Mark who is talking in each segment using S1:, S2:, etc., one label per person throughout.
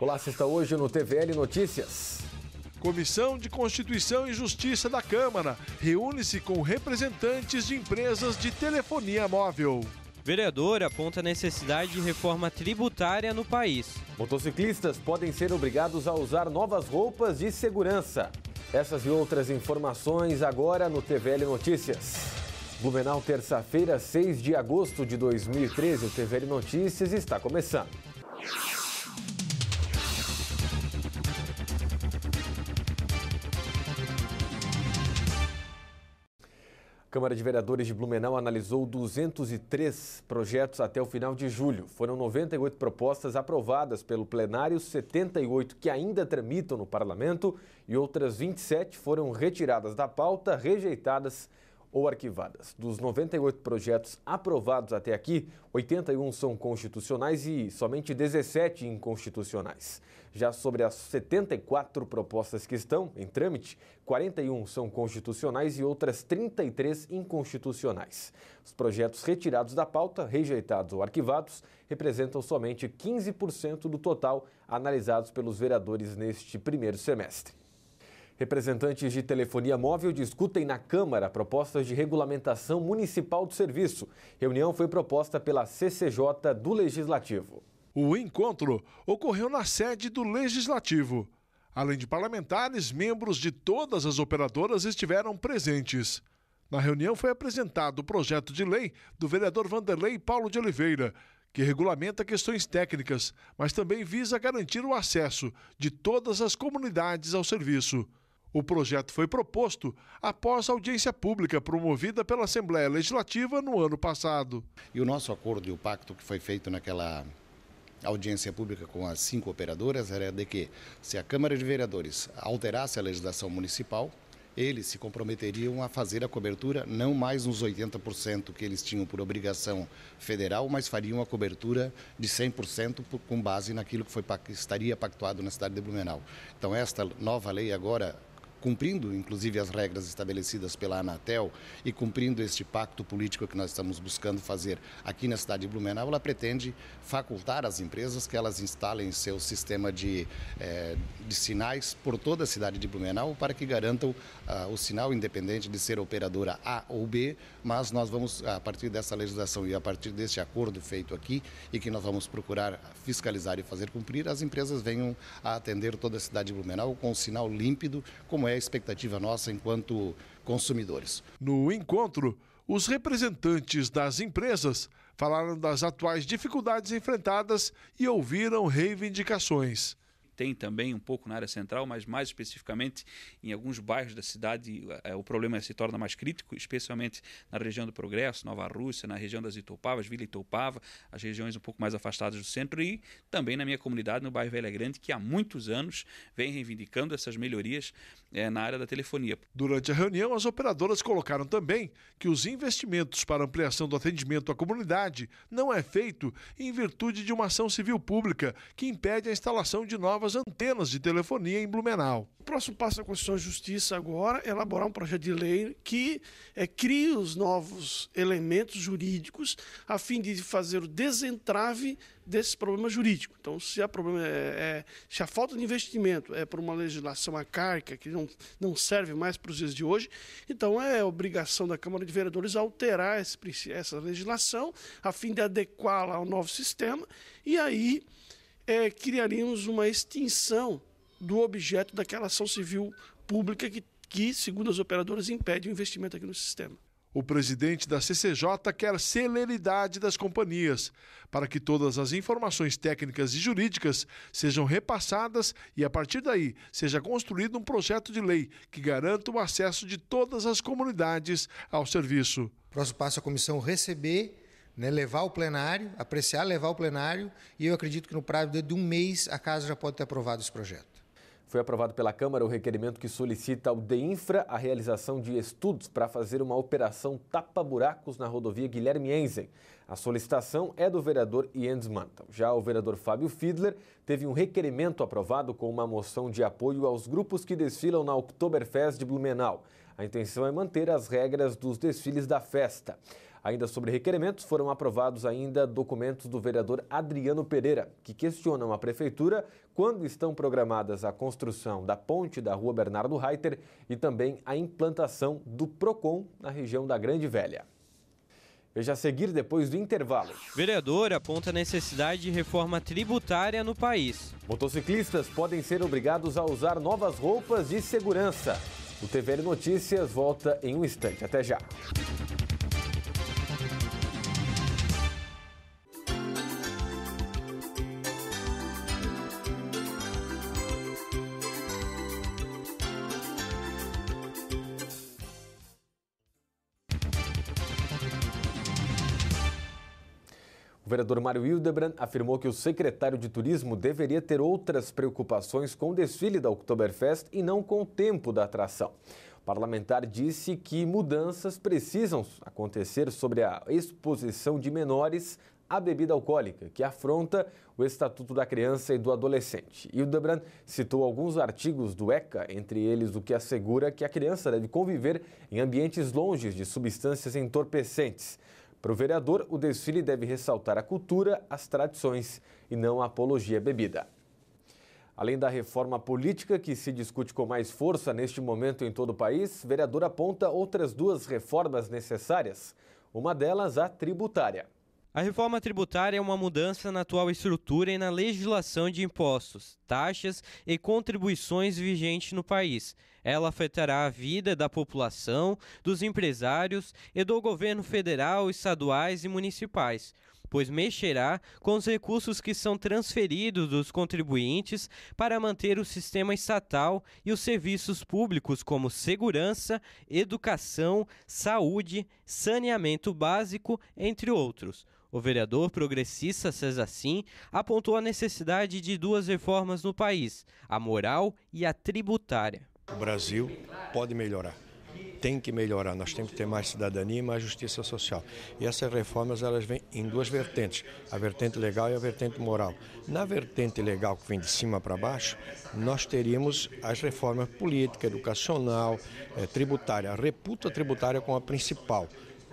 S1: Olá, assista hoje no TVL Notícias.
S2: Comissão de Constituição e Justiça da Câmara reúne-se com
S3: representantes de empresas de telefonia móvel. Vereador aponta a necessidade de reforma tributária no país. Motociclistas podem ser obrigados a usar novas
S1: roupas de segurança. Essas e outras informações agora no TVL Notícias. Blumenau, terça-feira, 6 de agosto de 2013. O TVL Notícias está começando. A Câmara de Vereadores de Blumenau analisou 203 projetos até o final de julho. Foram 98 propostas aprovadas pelo plenário, 78 que ainda tramitam no parlamento e outras 27 foram retiradas da pauta, rejeitadas ou arquivadas. Dos 98 projetos aprovados até aqui, 81 são constitucionais e somente 17 inconstitucionais. Já sobre as 74 propostas que estão em trâmite, 41 são constitucionais e outras 33 inconstitucionais. Os projetos retirados da pauta, rejeitados ou arquivados, representam somente 15% do total analisados pelos vereadores neste primeiro semestre. Representantes de telefonia móvel discutem na Câmara propostas de regulamentação municipal do serviço. Reunião foi proposta pela CCJ do Legislativo. O encontro ocorreu na sede do Legislativo. Além
S2: de parlamentares, membros de todas as operadoras estiveram presentes. Na reunião foi apresentado o projeto de lei do vereador Vanderlei Paulo de Oliveira, que regulamenta questões técnicas, mas também visa garantir o acesso de todas as comunidades ao serviço. O projeto foi proposto após a audiência pública promovida pela Assembleia Legislativa no ano passado. E o nosso acordo e o pacto que foi feito naquela audiência pública com as cinco operadoras era de que, se a Câmara de Vereadores alterasse a legislação municipal, eles se comprometeriam a fazer a cobertura não mais nos 80% que eles tinham por obrigação federal, mas fariam a cobertura de 100% com base naquilo que foi, estaria pactuado na cidade de Blumenau. Então, esta nova lei agora cumprindo inclusive as regras estabelecidas pela Anatel e cumprindo este pacto político que nós estamos buscando fazer aqui na cidade de Blumenau, ela pretende facultar às empresas que elas instalem seu sistema de, eh, de sinais por toda a cidade de Blumenau para que garantam ah, o sinal independente de ser operadora A ou B, mas nós vamos, a partir dessa legislação e a partir deste acordo feito aqui e que nós vamos procurar fiscalizar e fazer cumprir, as empresas venham a atender toda a cidade de Blumenau com o sinal límpido, como é a expectativa nossa enquanto consumidores. No encontro, os representantes das empresas falaram das atuais dificuldades enfrentadas e ouviram
S4: reivindicações tem também um pouco na área central, mas mais especificamente em alguns bairros da cidade eh, o problema se torna mais crítico, especialmente na região do Progresso, Nova Rússia, na região das Itoupavas, Vila Itoupava, as regiões um pouco mais afastadas do centro e também na minha comunidade, no bairro Velha Grande, que há muitos anos vem reivindicando essas melhorias é, na área da telefonia.
S2: Durante a reunião, as operadoras colocaram também que os investimentos para ampliação do atendimento à comunidade não é feito em virtude de uma ação civil pública que impede a instalação de novas novas antenas de telefonia em Blumenau. O próximo passo da é Constituição Justiça agora é elaborar um projeto de lei que é, crie os novos elementos jurídicos a fim de fazer o desentrave desse problema jurídico. Então, se, há problema, é, é, se a falta de investimento é por uma legislação acárquica que não, não serve mais para os dias de hoje, então é obrigação da Câmara de Vereadores alterar esse, essa legislação a fim de adequá-la ao novo sistema e aí é, criaríamos uma extinção do objeto daquela ação civil pública que, que, segundo as operadoras, impede o investimento aqui no sistema. O presidente da CCJ quer celeridade das companhias, para que todas as informações técnicas e jurídicas sejam repassadas e, a partir daí, seja construído um projeto de lei que garanta o acesso de todas as comunidades ao
S5: serviço. O próximo passo é a comissão receber né, levar o plenário, apreciar, levar o plenário, e eu acredito que no prazo de um mês a Casa já pode ter aprovado esse projeto.
S1: Foi aprovado pela Câmara o requerimento que solicita ao DEINFRA a realização de estudos para fazer uma operação tapa-buracos na rodovia Guilherme Enzen. A solicitação é do vereador Jens Mantel. Já o vereador Fábio Fiedler teve um requerimento aprovado com uma moção de apoio aos grupos que desfilam na Oktoberfest de Blumenau. A intenção é manter as regras dos desfiles da festa. Ainda sobre requerimentos, foram aprovados ainda documentos do vereador Adriano Pereira, que questionam a Prefeitura quando estão programadas a construção da ponte da Rua Bernardo Reiter e também a implantação do PROCON na região da Grande Velha. Veja a seguir depois do intervalo.
S3: Vereador aponta a necessidade de reforma tributária no país. Motociclistas podem ser obrigados a usar
S1: novas roupas de segurança. O TVL Notícias volta em um instante. Até já. O vereador Mário Hildebrand afirmou que o secretário de Turismo deveria ter outras preocupações com o desfile da Oktoberfest e não com o tempo da atração. O parlamentar disse que mudanças precisam acontecer sobre a exposição de menores à bebida alcoólica, que afronta o Estatuto da Criança e do Adolescente. Hildebrand citou alguns artigos do ECA, entre eles o que assegura que a criança deve conviver em ambientes longe de substâncias entorpecentes. Para o vereador, o desfile deve ressaltar a cultura, as tradições e não a apologia à bebida. Além da reforma política, que se discute com mais força neste momento em todo o país, vereador aponta outras duas reformas
S3: necessárias. Uma delas, a tributária. A reforma tributária é uma mudança na atual estrutura e na legislação de impostos, taxas e contribuições vigente no país. Ela afetará a vida da população, dos empresários e do governo federal, estaduais e municipais, pois mexerá com os recursos que são transferidos dos contribuintes para manter o sistema estatal e os serviços públicos como segurança, educação, saúde, saneamento básico, entre outros. O vereador progressista César Sim apontou a necessidade de duas reformas no país, a moral e a tributária. O Brasil pode melhorar. Tem que melhorar, nós temos que ter mais cidadania
S5: e mais justiça social. E essas reformas elas vêm em duas vertentes, a vertente legal e a vertente moral. Na vertente legal, que vem de cima para baixo, nós teríamos as reformas política, educacional, eh, tributária. Reputa tributária como a principal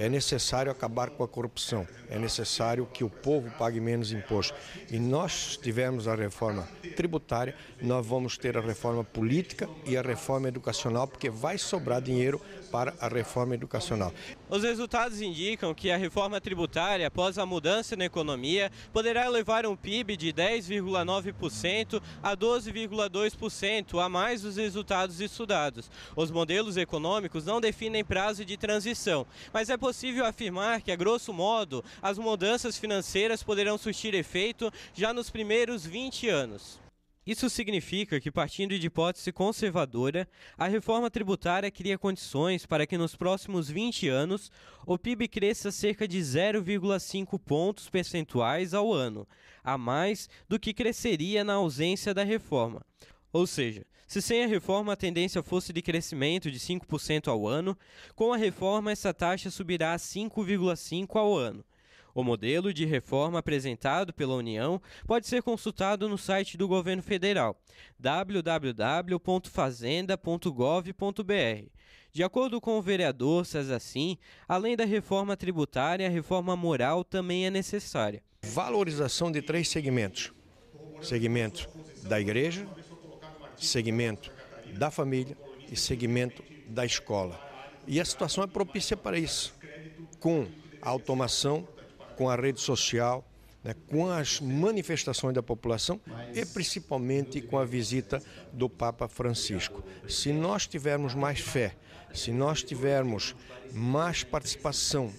S5: é necessário acabar com a corrupção, é necessário que o povo pague menos imposto. E nós tivemos a reforma tributária, nós vamos ter a reforma política e a reforma educacional, porque vai sobrar dinheiro para a reforma educacional.
S3: Os resultados indicam que a reforma tributária, após a mudança na economia, poderá elevar um PIB de 10,9% a 12,2% a mais dos resultados estudados. Os modelos econômicos não definem prazo de transição, mas é possível afirmar que, a grosso modo, as mudanças financeiras poderão surtir efeito já nos primeiros 20 anos. Isso significa que, partindo de hipótese conservadora, a reforma tributária cria condições para que nos próximos 20 anos o PIB cresça cerca de 0,5 pontos percentuais ao ano, a mais do que cresceria na ausência da reforma. Ou seja, se sem a reforma a tendência fosse de crescimento de 5% ao ano, com a reforma essa taxa subirá a 5,5% ao ano. O modelo de reforma apresentado pela União pode ser consultado no site do governo federal www.fazenda.gov.br. De acordo com o vereador Sim, além da reforma tributária, a reforma moral também é necessária. Valorização de três segmentos: segmento da igreja, segmento
S5: da família e segmento da escola. E a situação é propícia para isso, com a automação com a rede social, né, com as manifestações da população e principalmente com a visita do Papa Francisco. Se nós tivermos mais fé, se nós tivermos mais participação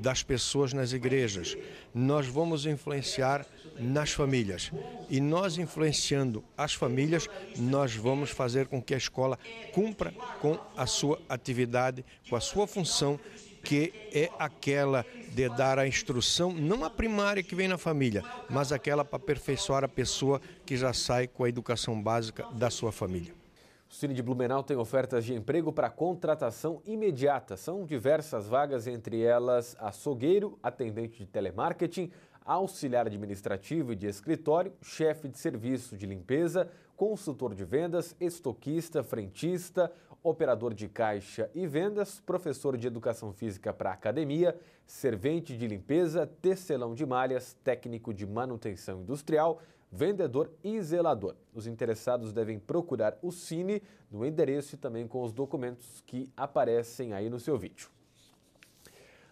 S5: das pessoas nas igrejas, nós vamos influenciar nas famílias. E nós influenciando as famílias, nós vamos fazer com que a escola cumpra com a sua atividade, com a sua função que é aquela de dar a instrução, não a primária que vem na família, mas aquela para aperfeiçoar a pessoa que já sai com a educação básica da sua família.
S1: O Cine de Blumenau tem ofertas de emprego para contratação imediata. São diversas vagas, entre elas açougueiro, atendente de telemarketing, auxiliar administrativo e de escritório, chefe de serviço de limpeza, consultor de vendas, estoquista, frentista, operador de caixa e vendas, professor de educação física para academia, servente de limpeza, tecelão de malhas, técnico de manutenção industrial, vendedor e zelador. Os interessados devem procurar o Cine no endereço e também com os documentos que aparecem aí no seu vídeo.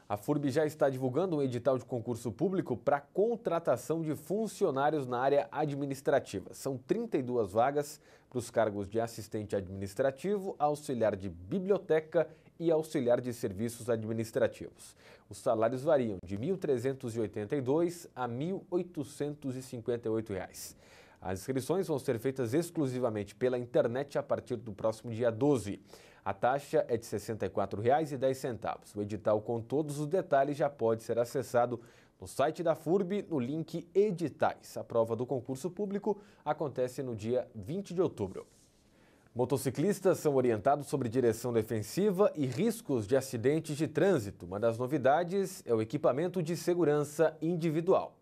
S1: A FURB já está divulgando um edital de concurso público para contratação de funcionários na área administrativa. São 32 vagas para os cargos de assistente administrativo, auxiliar de biblioteca e auxiliar de serviços administrativos. Os salários variam de R$ 1.382 a R$ 1.858. As inscrições vão ser feitas exclusivamente pela internet a partir do próximo dia 12. A taxa é de R$ 64,10. O edital com todos os detalhes já pode ser acessado no site da FURB, no link Editais. A prova do concurso público acontece no dia 20 de outubro. Motociclistas são orientados sobre direção defensiva e riscos de acidentes de trânsito. Uma das novidades é o equipamento de segurança individual.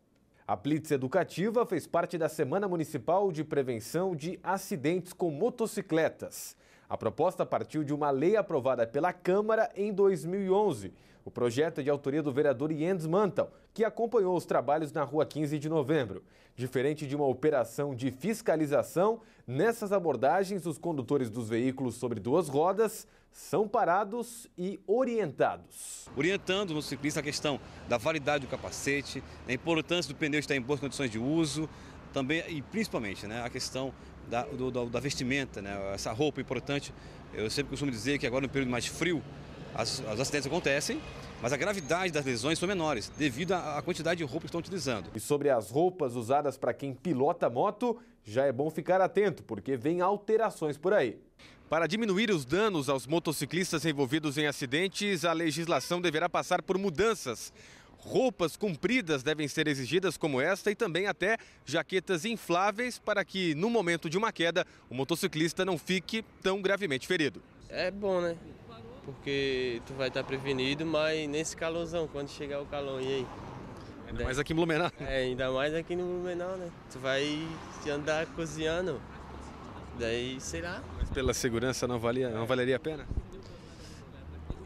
S1: A Blitz Educativa fez parte da Semana Municipal de Prevenção de Acidentes com Motocicletas. A proposta partiu de uma lei aprovada pela Câmara em 2011. O projeto é de autoria do vereador Jens Mantel, que acompanhou os trabalhos na Rua 15 de Novembro. Diferente de uma operação de fiscalização, nessas abordagens os condutores dos veículos sobre duas rodas são parados e orientados.
S4: Orientando no ciclista a questão da validade do capacete, a importância do pneu estar em boas condições de uso, também e principalmente né, a questão da, do, da, vestimenta, né? essa roupa importante. Eu sempre costumo dizer que agora no período mais frio as, as acidentes acontecem,
S1: mas a gravidade das lesões são menores devido à, à quantidade de roupa que estão utilizando. E sobre as roupas usadas para quem pilota moto, já é bom ficar atento, porque vem alterações por aí. Para diminuir os danos aos motociclistas envolvidos em acidentes, a legislação deverá passar por mudanças. Roupas compridas devem ser exigidas, como esta, e também até jaquetas infláveis, para que no momento de uma queda o motociclista não fique
S3: tão gravemente ferido. É bom, né? Porque tu vai estar tá prevenido, mas nesse calorzão, quando chegar o calor, e aí? Ainda mais aqui em Blumenau. É, ainda mais aqui no Blumenau, né? Tu vai andar cozinhando. Daí, sei lá.
S1: Mas pela segurança não, valia, não valeria a pena?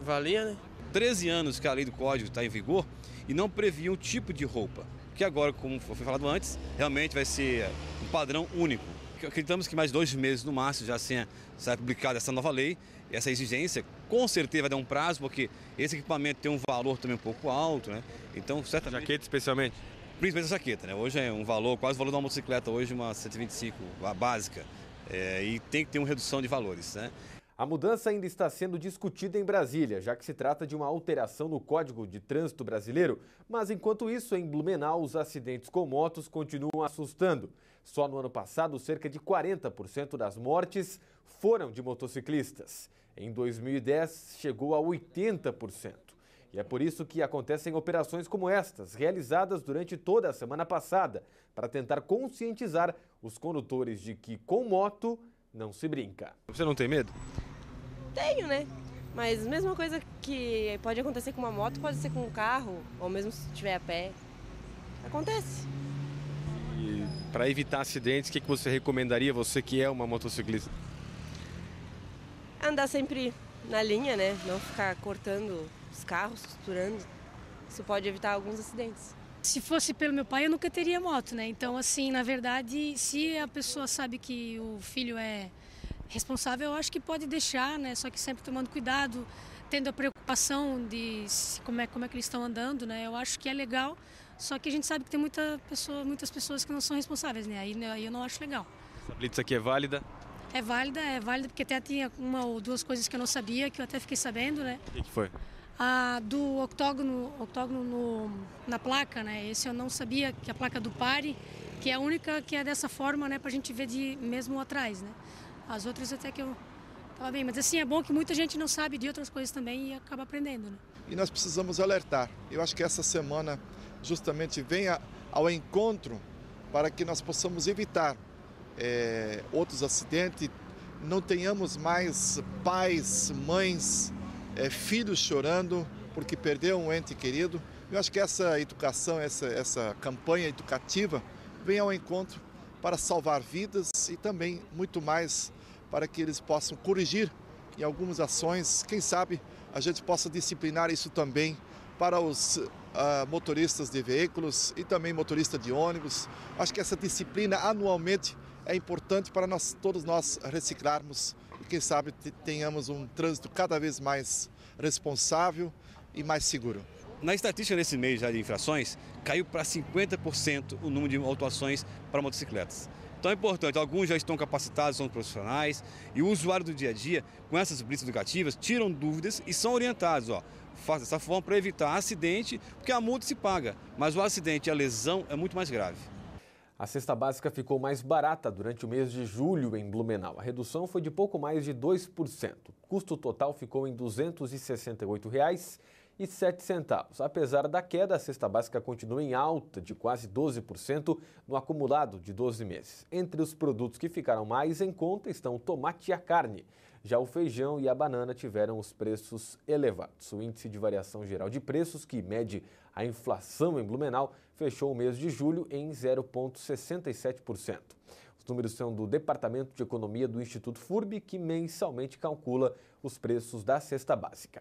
S3: Valia, né? 13
S4: anos que a lei do código está em vigor e não previa um tipo de roupa, que agora, como foi falado antes, realmente vai ser eh, um padrão único. Acreditamos que mais dois meses no máximo já assim, será publicada essa nova lei, essa exigência, com certeza vai dar um prazo, porque esse equipamento tem um valor também um pouco alto, né? Então, certamente... Jaqueta especialmente? Principalmente a jaqueta, né? Hoje é um
S1: valor, quase o valor de uma motocicleta, hoje uma 125, a básica, é, e tem que ter uma redução de valores, né? A mudança ainda está sendo discutida em Brasília, já que se trata de uma alteração no Código de Trânsito Brasileiro, mas enquanto isso, em Blumenau, os acidentes com motos continuam assustando. Só no ano passado, cerca de 40% das mortes foram de motociclistas. Em 2010, chegou a 80%. E é por isso que acontecem operações como estas, realizadas durante toda a semana passada, para tentar conscientizar os condutores de que com moto não se brinca. Você não tem medo?
S3: Tenho, né? Mas mesma coisa que pode acontecer com uma moto, pode ser com um carro, ou mesmo se estiver a pé. Acontece.
S1: E para evitar acidentes, o que, que você recomendaria, você que é uma motociclista?
S3: Andar sempre na linha, né? Não ficar cortando os carros, costurando. Isso pode evitar alguns acidentes.
S5: Se fosse pelo meu pai, eu nunca teria moto, né? Então, assim, na verdade, se a pessoa sabe que o filho é responsável, eu acho que pode deixar, né? Só que sempre tomando cuidado, tendo a preocupação de se, como é como é que eles estão andando, né? Eu acho que é legal, só que a gente sabe que tem muita pessoa, muitas pessoas que não são responsáveis, né? Aí, né, aí eu não acho legal.
S1: Essa blitz aqui é válida?
S5: É válida, é válida porque até tinha uma ou duas coisas que eu não sabia, que eu até fiquei sabendo, né? O que, que foi? Ah, do octógono, octógono no, na placa, né? Esse eu não sabia que é a placa do pare, que é a única que é dessa forma, né? Pra gente ver de mesmo atrás, né? As outras até que eu estava bem. Mas assim, é bom que muita gente não sabe de outras coisas também e acaba aprendendo. Né?
S2: E nós precisamos alertar. Eu acho que essa semana justamente venha ao encontro para que nós possamos evitar é, outros acidentes, não tenhamos mais pais, mães, é, filhos chorando porque perdeu um ente querido. Eu acho que essa educação, essa, essa campanha educativa vem ao encontro para salvar vidas e também muito mais para que eles possam corrigir em algumas ações. Quem sabe a gente possa disciplinar isso também para os uh, motoristas de veículos e também motorista de ônibus. Acho que essa disciplina anualmente é importante para nós todos nós reciclarmos e quem sabe tenhamos um trânsito cada vez mais responsável e mais
S4: seguro. Na estatística desse mês já de infrações, caiu para 50% o número de autuações para motocicletas. Então é importante, alguns já estão capacitados, são profissionais, e o usuário do dia a dia, com essas blitz educativas, tiram dúvidas e são orientados, ó, faz dessa forma
S1: para evitar acidente, porque a multa se paga, mas o acidente e a lesão é muito mais grave. A cesta básica ficou mais barata durante o mês de julho em Blumenau. A redução foi de pouco mais de 2%. O custo total ficou em R$ 268. Reais e sete centavos. Apesar da queda, a cesta básica continua em alta de quase 12% no acumulado de 12 meses. Entre os produtos que ficaram mais em conta estão o tomate e a carne. Já o feijão e a banana tiveram os preços elevados. O índice de variação geral de preços, que mede a inflação em Blumenau, fechou o mês de julho em 0,67%. Os números são do Departamento de Economia do Instituto FURB, que mensalmente calcula os preços da cesta básica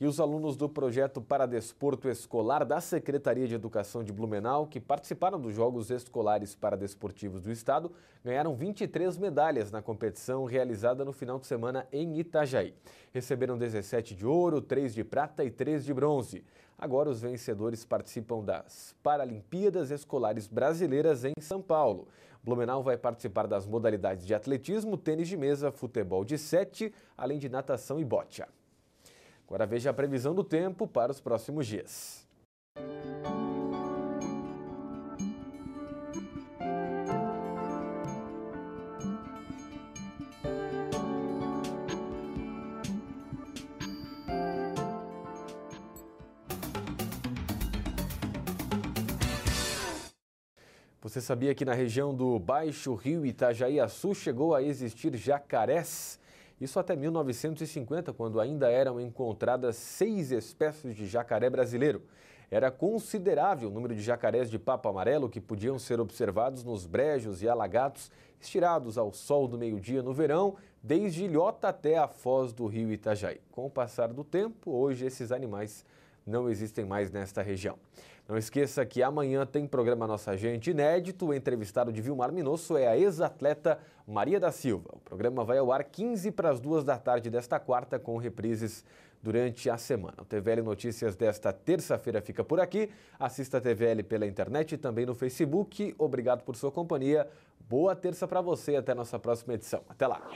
S1: e os alunos do projeto Paradesporto Escolar da Secretaria de Educação de Blumenau, que participaram dos Jogos Escolares Paradesportivos do Estado, ganharam 23 medalhas na competição realizada no final de semana em Itajaí. Receberam 17 de ouro, 3 de prata e 3 de bronze. Agora os vencedores participam das Paralimpíadas Escolares Brasileiras em São Paulo. Blumenau vai participar das modalidades de atletismo, tênis de mesa, futebol de sete, além de natação e bote. Agora veja a previsão do tempo para os próximos dias. Você sabia que na região do Baixo Rio Itajaí Açu chegou a existir jacarés? Isso até 1950, quando ainda eram encontradas seis espécies de jacaré brasileiro. Era considerável o número de jacarés de papo amarelo que podiam ser observados nos brejos e alagados, estirados ao sol do meio-dia no verão, desde Ilhota até a foz do rio Itajaí. Com o passar do tempo, hoje esses animais não existem mais nesta região. Não esqueça que amanhã tem programa Nossa Gente inédito. O entrevistado de Vilmar Minosso é a ex-atleta Maria da Silva. O programa vai ao ar 15 para as 2 da tarde desta quarta, com reprises durante a semana. O TVL Notícias desta terça-feira fica por aqui. Assista a TVL pela internet e também no Facebook. Obrigado por sua companhia. Boa terça para você até nossa próxima edição. Até lá.